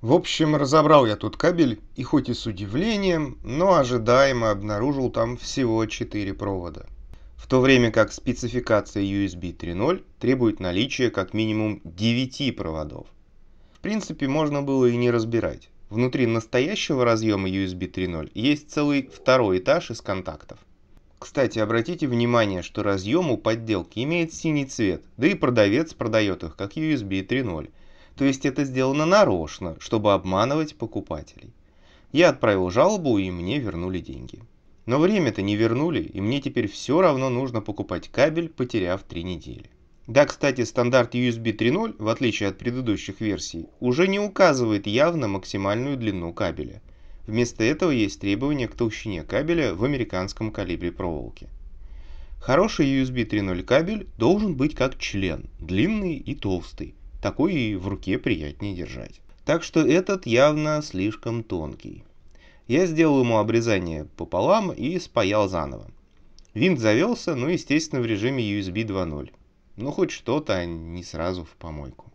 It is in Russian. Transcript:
В общем, разобрал я тут кабель и хоть и с удивлением, но ожидаемо обнаружил там всего 4 провода. В то время как спецификация USB 3.0 требует наличия как минимум 9 проводов. В принципе, можно было и не разбирать. Внутри настоящего разъема USB 3.0 есть целый второй этаж из контактов. Кстати, обратите внимание, что разъем у подделки имеет синий цвет, да и продавец продает их как USB 3.0, то есть это сделано нарочно, чтобы обманывать покупателей. Я отправил жалобу, и мне вернули деньги. Но время-то не вернули, и мне теперь все равно нужно покупать кабель, потеряв 3 недели. Да, кстати, стандарт USB 3.0, в отличие от предыдущих версий, уже не указывает явно максимальную длину кабеля. Вместо этого есть требования к толщине кабеля в американском калибре проволоки. Хороший USB 3.0 кабель должен быть как член, длинный и толстый, такой и в руке приятнее держать. Так что этот явно слишком тонкий. Я сделал ему обрезание пополам и спаял заново. Винт завелся, но, ну, естественно, в режиме USB 2.0. Но ну, хоть что-то, а не сразу в помойку.